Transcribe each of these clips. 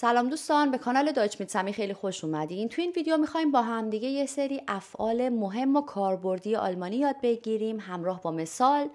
سلام دوستان به کانال داچ میتسمی خیلی خوش اومدین تو این ویدیو میخوایم با همدیگه یه سری افعال مهم و کاربردی آلمانی یاد بگیریم همراه با مثال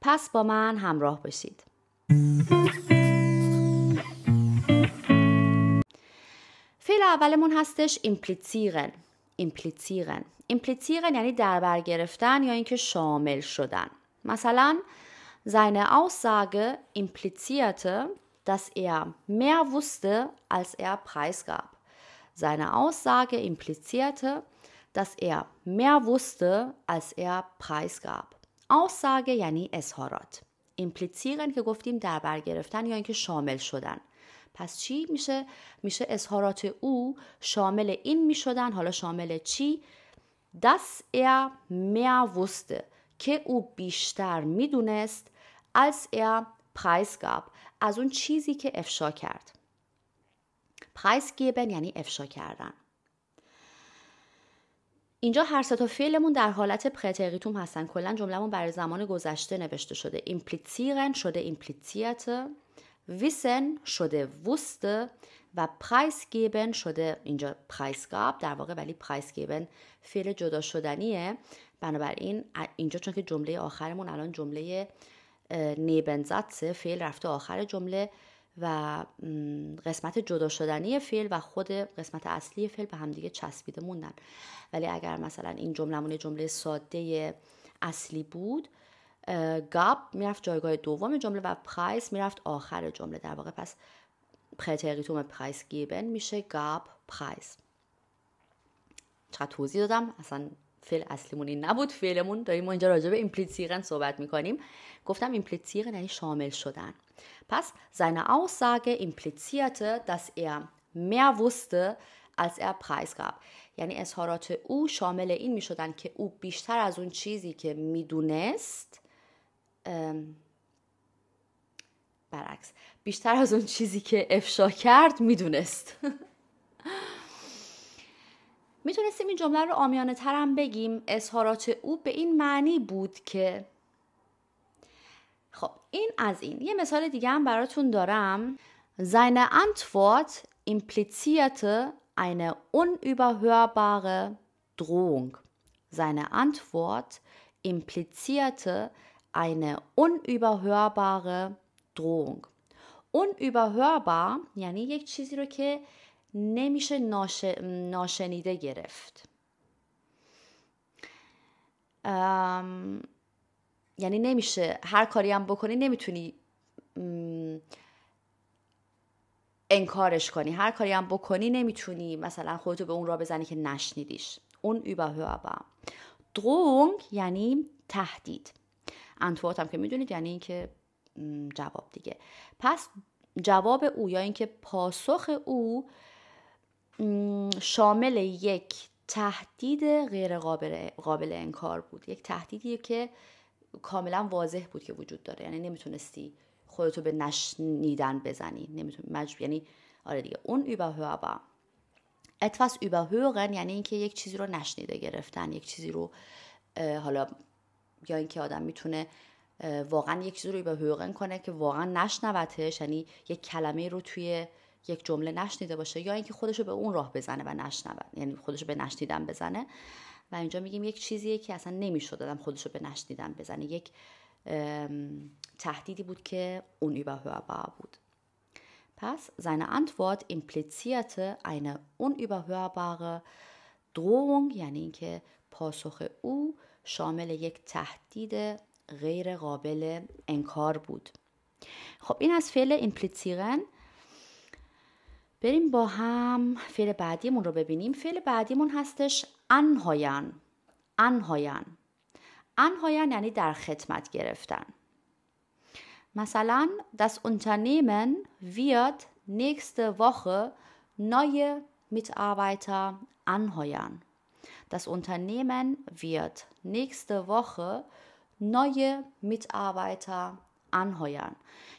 پس با من همراه باشید فعل اولمون هستش ایمپلیزیرن ایمپلیزیرن ایمپلیزیرن یعنی دربر گرفتن یا اینکه شامل شدن مثلا seine Aussage implizierte dass er mehr wusste, als er preisgab. Seine Aussage implizierte, dass er mehr wusste, als er preisgab. آساگه یعنی اظهارات Implizieren که گفتیم در بر گرفتن یا اینکه شامل شدن پس چی میشه میشه اظهارات او شامل این میشدن حالا شامل چی دس er mehr wusste که او بیشتر میدونست als er preisgab از اون چیزی که افشا کرد گیبن یعنی افشا کردن اینجا هر سه تا فعلمون در حالت پرتریتوم هستن کلا جملهمون برای زمان گذشته نوشته شده ایمپلیتیرن شده ایمپلیتیرته ویسن شده ووست و پرایس گیبن شده اینجا پرایس گاب در واقع ولی پرایس گیبن فعل جدا شدنیه بنابراین اینجا چون که جمله آخرمون الان جمله نبنزاتس فعل رفته آخر جمله و قسمت جدا شدنی فعل و خود قسمت اصلی فعل به همدیگه چسبیده موندن ولی اگر مثلا این جمله جملهمون جمله ساده اصلی بود گاب میرفت جایگاه دوم جمله و پرایس میرفت آخر جمله در واقع پس پرتریتوم پرایس گیبن میشه گاب پرایس چقدر توضیح دادم اصلا فعل اصلیمون این نبود فعلمون داریم ما اینجا راجع به صحبت میکنیم گفتم ایمپلیزیرن یعنی شامل شدن پس seine Aussage implizierte dass er mehr از ار پرایس گاب. یعنی اظهارات او شامل این میشدن که او بیشتر از اون چیزی که میدونست برعکس بیشتر از اون چیزی که افشا کرد میدونست میتونستیم این جمله رو آمیانه ترم بگیم اظهارات او به این معنی بود که خب این از این یه مثال دیگه هم براتون دارم Seine Antwort implizierte eine unüberhörbare Drohung. Seine Antwort implizierte eine unüberhörbare Drohung. Unüberhörbar یعنی یک چیزی رو که نمیشه ناش... ناشنیده گرفت یعنی نمیشه هر کاری هم بکنی نمیتونی انکارش کنی هر کاری هم بکنی نمیتونی مثلا خودتو به اون را بزنی که نشنیدیش اون überhörbar درونگ یعنی تهدید انتوات هم که میدونید یعنی اینکه جواب دیگه پس جواب او یا اینکه پاسخ او شامل یک تهدید غیر قابل, قابل انکار بود یک تهدیدی که کاملا واضح بود که وجود داره یعنی نمیتونستی خودتو به نشنیدن بزنی نمیتونی مجب... یعنی آره دیگه اون überhörbar etwas überhören یعنی اینکه یک چیزی رو نشنیده گرفتن یک چیزی رو حالا یا اینکه آدم میتونه واقعا یک چیزی رو überhören کنه که واقعا نشنوتش یعنی یک کلمه رو توی یک جمله نشنیده باشه یا اینکه خودشو به اون راه بزنه و نشنود یعنی خودشو به نشنیدن بزنه و اینجا میگیم یک چیزیه که اصلا نمیشد آدم خودشو به نشنیدن بزنه یک تهدیدی بود که اون بود پس seine Antwort implizierte eine unüberhörbare Drohung یعنی اینکه پاسخ او شامل یک تهدید غیر قابل انکار بود خب این از فعل implizieren بریم با هم فعل بعدیمون رو ببینیم فعل بعدیمون هستش انهاین انهاین انهاین یعنی در خدمت گرفتن مثلا das Unternehmen wird nächste Woche neue Mitarbeiter anheuern. Das Unternehmen wird nächste Woche neue Mitarbeiter anheuern.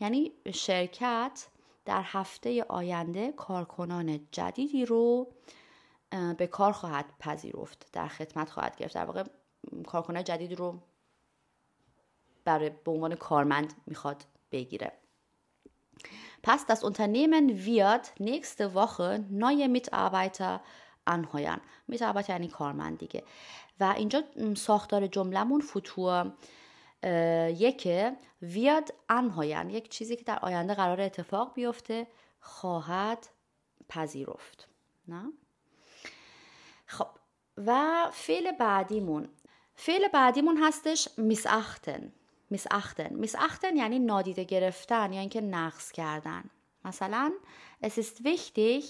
یعنی شرکت در هفته آینده کارکنان جدیدی رو به کار خواهد پذیرفت در خدمت خواهد گرفت در واقع کارکنان جدید رو برای به عنوان کارمند میخواد بگیره پس ویاد نیکست ویاد نای میت neue انهایان میت Mitarbeiter یعنی کارمند دیگه و اینجا ساختار جملمون فوتور یکی ویاد انهاین یک چیزی که در آینده قرار اتفاق بیفته خواهد پذیرفت نه خب و فعل بعدیمون فعل بعدیمون هستش میساختن میساختن میساختن یعنی نادیده گرفتن یا اینکه نقص کردن مثلا es ist wichtig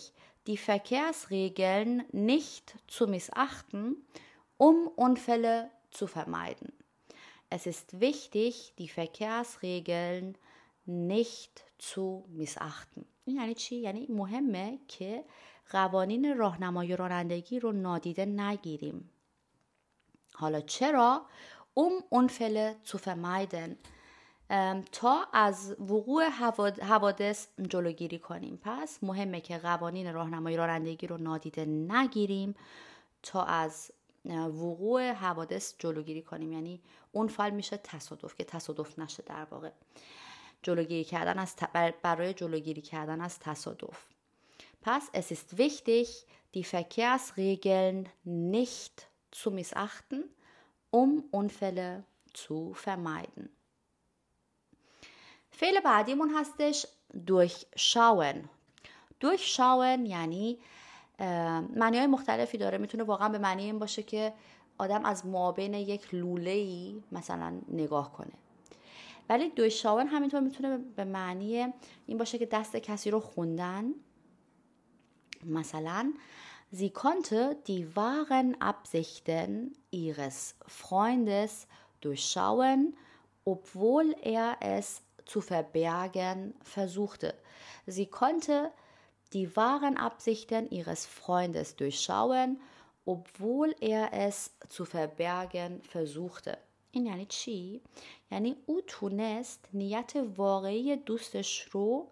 die Verkehrsregeln nicht zu missachten um Unfälle zu vermeiden Es ist wichtig, die Verkehrsregeln nicht zu missachten. این یعنی چی؟ یعنی مهمه که قوانین راهنمای رانندگی رو نادیده نگیریم. حالا چرا؟ اون Unfälle zu vermeiden. تا از وقوع حوادث جلوگیری کنیم پس مهمه که قوانین راهنمایی رانندگی رو نادیده نگیریم تا از وقوع حوادث جلوگیری کنیم یعنی اون فال میشه تصادف که تصادف نشه در واقع جلوگیری کردن از برای جلوگیری کردن از تصادف پس es دی wichtig die Verkehrsregeln nicht zu missachten um Unfälle zu vermeiden فعل بعدیمون هستش durchschauen durchschauen یعنی معنی های مختلفی داره میتونه واقعا به معنی این باشه که آدم از مابین یک لوله ای مثلا نگاه کنه ولی دوی شاون همینطور میتونه به معنی این باشه که دست کسی رو خوندن مثلا Sie konnte die wahren Absichten ihres Freundes durchschauen, obwohl er es zu verbergen versuchte. Sie konnte die wahren Absichten ihres Freundes durchschauen, obwohl er es zu verbergen versuchte. این یعنی چی؟ یعنی او تونست نیت واقعی دوستش رو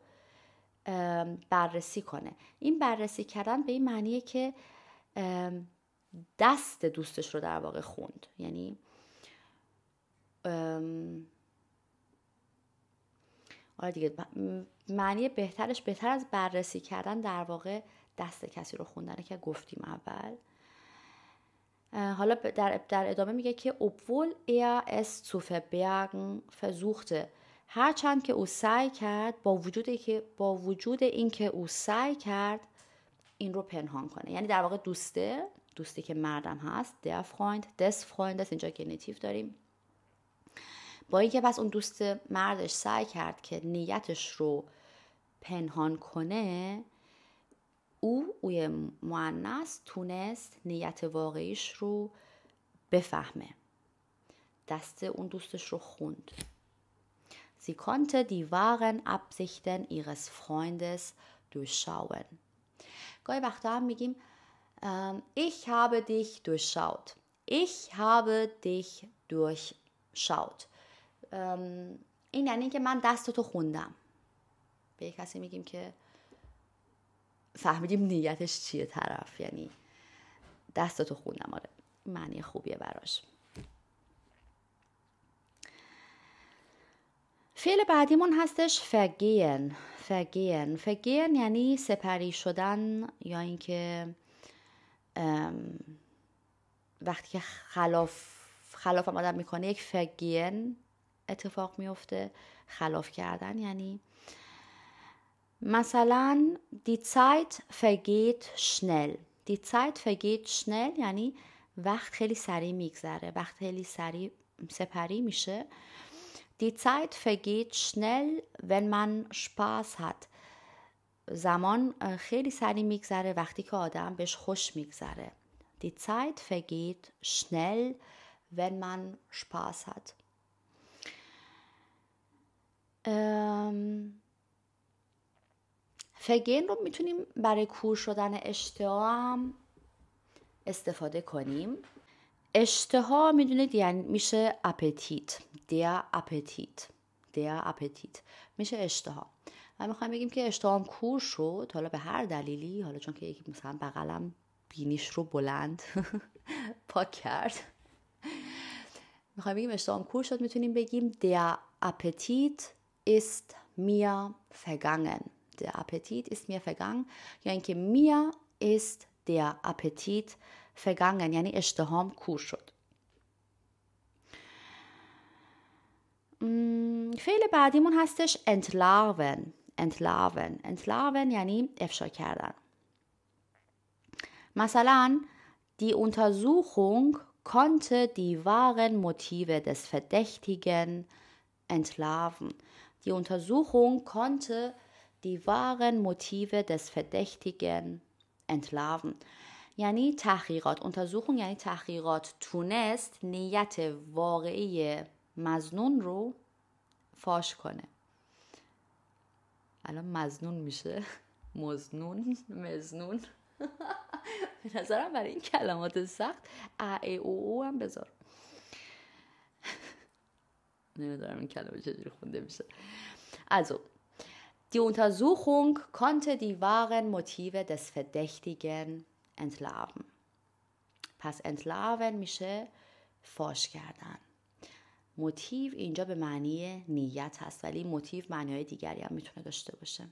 بررسی کنه این بررسی کردن به این معنیه که دست دوستش رو در واقع خوند یعنی آره دیگه معنی بهترش بهتر از بررسی کردن در واقع دست کسی رو خوندنه که گفتیم اول حالا در, در ادامه میگه که obwohl ایا es zu verbergen هر هرچند که او سعی کرد با وجود که با وجود اینکه او سعی کرد این رو پنهان کنه یعنی در واقع دوسته دوستی که مردم هست der Freund des فرویند اینجا گنیتیو داریم با اینکه پس اون دوست مردش سعی کرد که نیتش رو پنهان کنه او اوی معنیس تونست نیت واقعیش رو بفهمه دسته اون دوستش رو خوند زی کانت دی واقن ابزیختن ایرس فرویندس دو گای وقتا هم میگیم ایخ هابه دیش دو شاوت ایخ هابه دیش شاوت این یعنی که من دست تو خوندم به یه کسی میگیم که فهمیدیم نیتش چیه طرف یعنی دست تو خوندم آره معنی خوبیه براش فعل بعدیمون هستش فگین فگین فگین یعنی سپری شدن یا اینکه وقتی که خلاف خلاف آدم میکنه یک فگین اتفاق میفته خلاف کردن یعنی مثلا دی سایت فگیت شنل دی سایت فگیت شنل یعنی وقت خیلی سریع میگذره وقت خیلی سریع سپری میشه دی سایت فگیت شنل ون من شپاس هات زمان خیلی سریع میگذره وقتی که آدم بهش خوش میگذره دی سایت فگیت شنل ون من شپاس هات فگین رو میتونیم برای کور شدن اشتها هم استفاده کنیم اشتها میدونید یعنی میشه اپتیت دیا اپتیت دیا اپتیت میشه اشتها و میخوایم بگیم که اشتهام کور شد حالا به هر دلیلی حالا چون که یکی مثلا بغلم بینیش رو بلند پاک کرد میخوایم بگیم اشتهام کور شد میتونیم بگیم دیا اپتیت ist mir vergangen. Der Appetit ist mir vergangen. Janke, mir ist der Appetit vergangen. Yani iştaham kur شد. فعل hast هستش entlarven entlarven entlarven یعنی افشا کردن مثلا die Untersuchung konnte die wahren Motive des Verdächtigen entlarven Die Untersuchung konnte die wahren Motive des Verdächtigen entlarven. یعنی تحقیقات untersuchung یعنی تحقیقات تونست نیت واقعی مزنون رو فاش کنه الان مزنون میشه مزنون مزنون به نظرم برای این کلمات سخت ا او هم بذار نمیدونم این کلمه چجوری خونده میشه also die Untersuchung konnte die wahren Motive des Verdächtigen entlarven پس انتلاون میشه فاش کردن موتیو اینجا به معنی نیت هست ولی موتیو معنی دیگری هم میتونه داشته باشه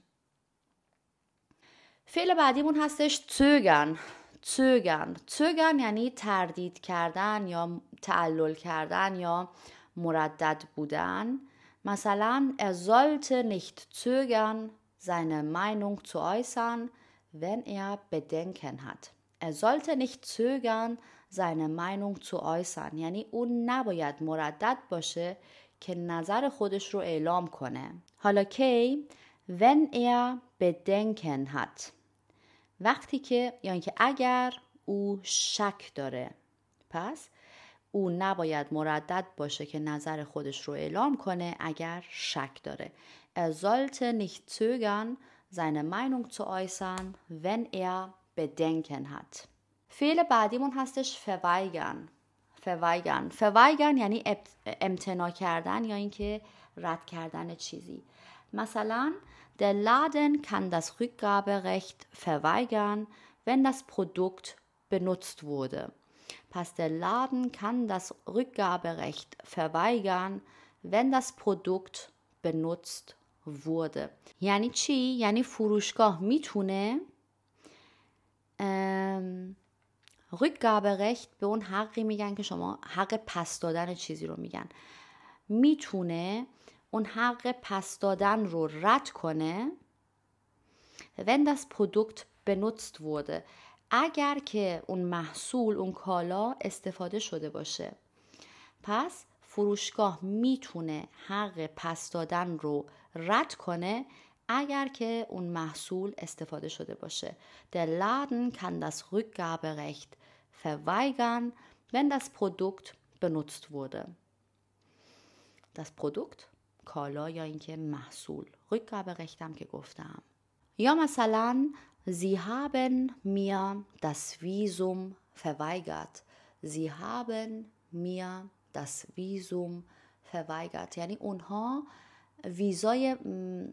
فعل بعدیمون هستش توگن توگن توگن یعنی تردید کردن یا تعلل کردن یا مردد بودن مثلا er sollte nicht zögern seine Meinung zu äußern wenn er Bedenken hat er sollte nicht zögern seine Meinung zu äußern یعنی اون نباید مردد باشه که نظر خودش رو اعلام کنه حالا کی wenn er bedenken hat وقتی که یعنی که اگر او شک داره پس او نباید مردد باشه که نظر خودش رو اعلام کنه اگر شک داره. Er sollte nicht zögern, seine Meinung zu äußern, wenn er Bedenken hat. فعل بعدیمون هستش verweigern. verweigern. verweigern یعنی امتنا کردن یا اینکه رد کردن چیزی. مثلا der Laden kann das Rückgaberecht verweigern, wenn das Produkt benutzt wurde. Pastelladen kann das Rückgaberecht verweigern, wenn das Produkt benutzt wurde یعنی چی؟ یعنی فروشگاه میتونه رückgaberecht به اون حقی میگن که شما حق پس دادن چیزی رو میگن میتونه اون حق پس دادن رو رد کنه wenn das Produkt benutzt wurde اگر که اون محصول اون کالا استفاده شده باشه پس فروشگاه میتونه حق پس دادن رو رد کنه اگر که اون محصول استفاده شده باشه Der Laden kann das Rückgaberecht verweigern, wenn das Produkt benutzt wurde. Das Produkt کالا یا اینکه محصول Rückgaberecht هم که گفتم یا مثلا Sie haben mir das Visum verweigert. Sie haben mir das Visum verweigert. یعنی اونها ویزای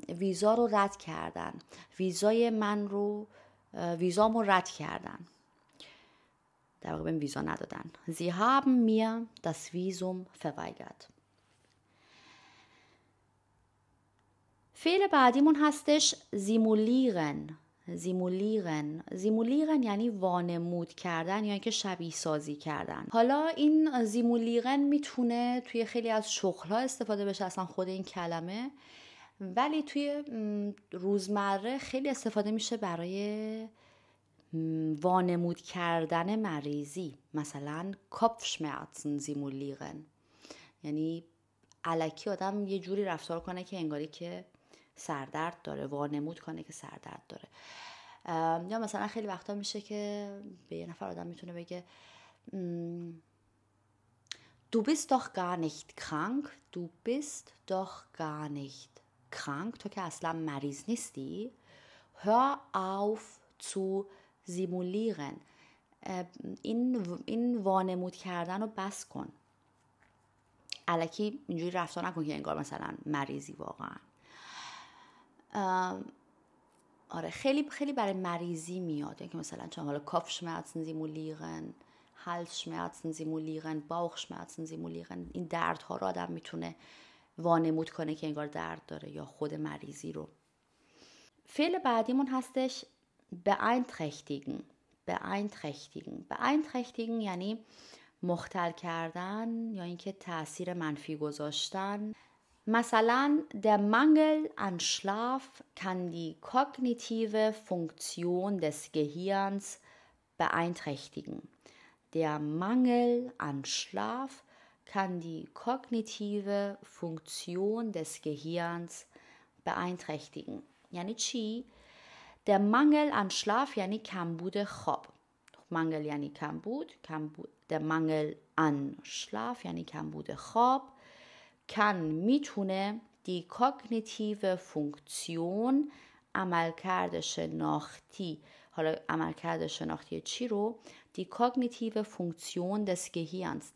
ویزا رو رد کردن ویزای من رو ویزامو رد کردن در واقع بهم ویزا ندادن Sie haben mir das Visum verweigert فعل بعدیمون هستش simulieren. زیمولیغن زیمولیغن یعنی وانمود کردن یا یعنی اینکه شبیه سازی کردن حالا این زیمولیغن میتونه توی خیلی از ها استفاده بشه اصلا خود این کلمه ولی توی روزمره خیلی استفاده میشه برای وانمود کردن مریضی مثلا کپفشمرزن زیمولیغن یعنی علکی آدم یه جوری رفتار کنه که انگاری که سردرد داره وانمود کنه که سردرد داره یا مثلا خیلی وقتا میشه که به یه نفر آدم میتونه بگه دو بیست doch gar nicht krank. دو bist doch تو که اصلا مریض نیستی. Hör auf تو زیمولیغن این, وانمود کردن رو بس کن. علکی اینجوری رفتار نکن که انگار مثلا مریضی واقعا. آره خیلی خیلی برای مریضی میاد یعنی که مثلا چون حالا کافشمرzen sie Halsschmerzen شمرزن Bauchschmerzen شمرزن این ها رو آدم میتونه وانمود کنه که انگار درد داره یا خود مریضی رو فعل بعدیمون هستش beeinträchtigen beeinträchtigen beeinträchtigen یعنی مختل کردن یا اینکه تاثیر منفی گذاشتن Masalan, der Mangel an Schlaf kann die kognitive Funktion des Gehirns beeinträchtigen. Der Mangel an Schlaf kann die kognitive Funktion des Gehirns beeinträchtigen. یعنی چی؟ Der Mangel an Schlaf یعنی کمبود خواب. Mangel یعنی کمبود, کمبود. Der Mangel an Schlaf یعنی کمبود خواب. کن میتونه دی کاگنیتیو فونکسیون عملکرد شناختی حالا عملکرد شناختی چی رو دی کاگنیتیو فونکسیون دس گهیانس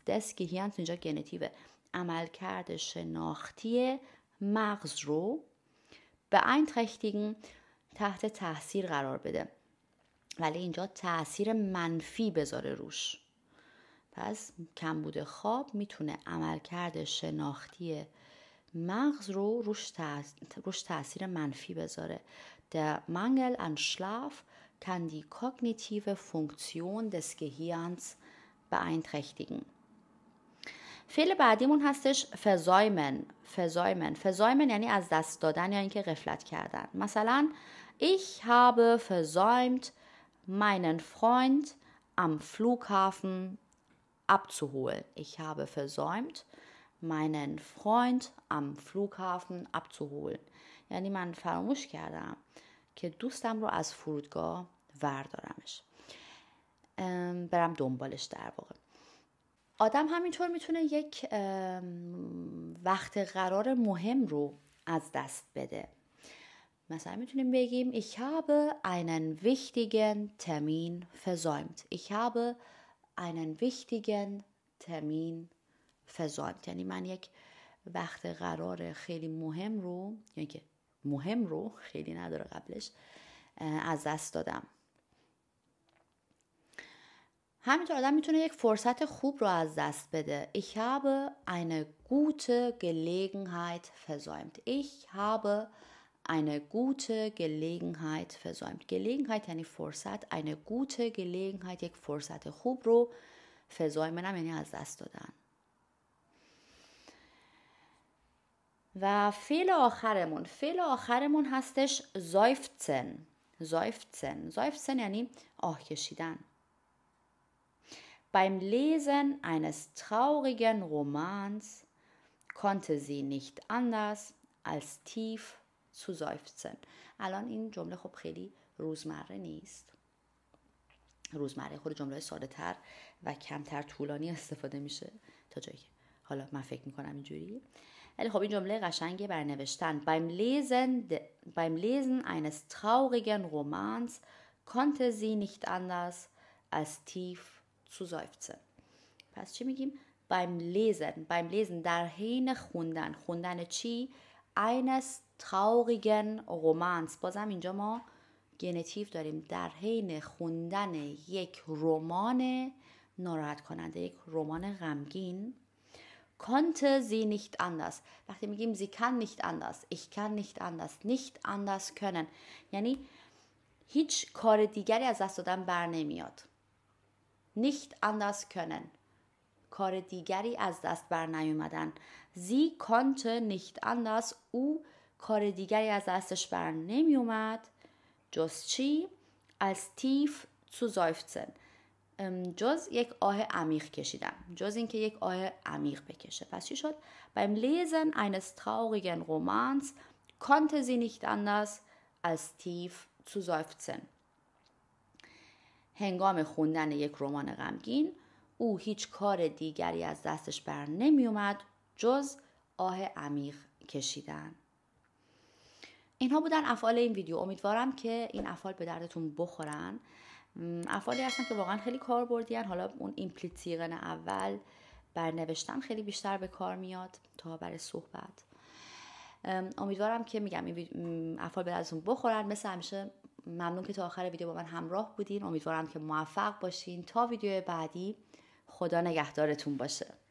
اینجا گنتیو عملکرد شناختی مغز رو به اینترختیگن تحت تاثیر قرار بده ولی اینجا تاثیر منفی بذاره روش پس کمبود خواب میتونه عملکرد شناختی مغز رو روش, تأث... روش تاثیر منفی بذاره Der Mangel an Schlaf kann die kognitive Funktion des Gehirns beeinträchtigen. فعل بعدیمون هستش versäumen versäumen versäumen یعنی از دست دادن یا اینکه غفلت کردن مثلا ich habe versäumt meinen Freund am Flughafen abzuholen. Ich habe versäumt, meinen Freund am Flughafen abzuholen. ja niemand فراموش کردم که دوستم رو از فرودگاه وردارمش برم دنبالش در واقع آدم همینطور میتونه یک وقت قرار مهم رو از دست بده مثلا میتونیم بگیم ich habe einen wichtigen Termin versäumt ich habe einen wichtigen Termin versäumt یعنی من یک وقت قرار خیلی مهم رو یعنی که مهم رو خیلی نداره قبلش از دست دادم همینطور آدم میتونه یک فرصت خوب رو از دست بده ich habe eine gute Gelegenheit versäumt ich habe eine gute Gelegenheit versäumt. Gelegenheit, yani فرصت eine gute Gelegenheit, یک فرصت خوب رو versäumen یعنی از دست دادن و فعل آخرمون فعل آخرمون هستش زایفتن زایفتن زایفتن یعنی آه کشیدن Beim Lesen eines traurigen Romans konnte sie nicht anders als tief zu seufzen. الان این جمله خب خیلی روزمره نیست روزمره خود جمله ساده تر و کمتر طولانی استفاده میشه تا جایی که حالا من فکر میکنم اینجوری ولی خب این جمله قشنگه بر نوشتن beim lesen beim lesen eines traurigen romans konnte sie nicht anders als tief zu پس چی میگیم beim lesen beim lesen در حین خوندن خوندن چی eines traurigen رومانس بازم اینجا ما گنتیف داریم در حین خوندن یک رمان ناراحت کننده یک رمان غمگین konnte sie nicht anders وقتی میگیم sie kann nicht anders ich kann nicht anders nicht anders können یعنی هیچ کار دیگری از دست دادن بر نمیاد nicht anders können کار دیگری از دست بر نیومدن sie konnte nicht anders او کار دیگری از دستش بر نمی اومد جز چی؟ از تیف تو زایفتسن جز یک آه عمیق کشیدن. جز اینکه یک آه عمیق بکشه پس چی شد beim lesen eines traurigen romans konnte sie nicht anders از تیف zu seufzen هنگام خوندن یک رمان غمگین او هیچ کار دیگری از دستش بر نمی اومد جز آه عمیق کشیدن اینها بودن افعال این ویدیو امیدوارم که این افعال به دردتون بخورن افعالی هستن که واقعا خیلی کاربردیان حالا اون ایمپلیتیقن اول بر نوشتن خیلی بیشتر به کار میاد تا برای صحبت امیدوارم که میگم این افعال به دردتون بخورن مثل همیشه ممنون که تا آخر ویدیو با من همراه بودین امیدوارم که موفق باشین تا ویدیو بعدی خدا نگهدارتون باشه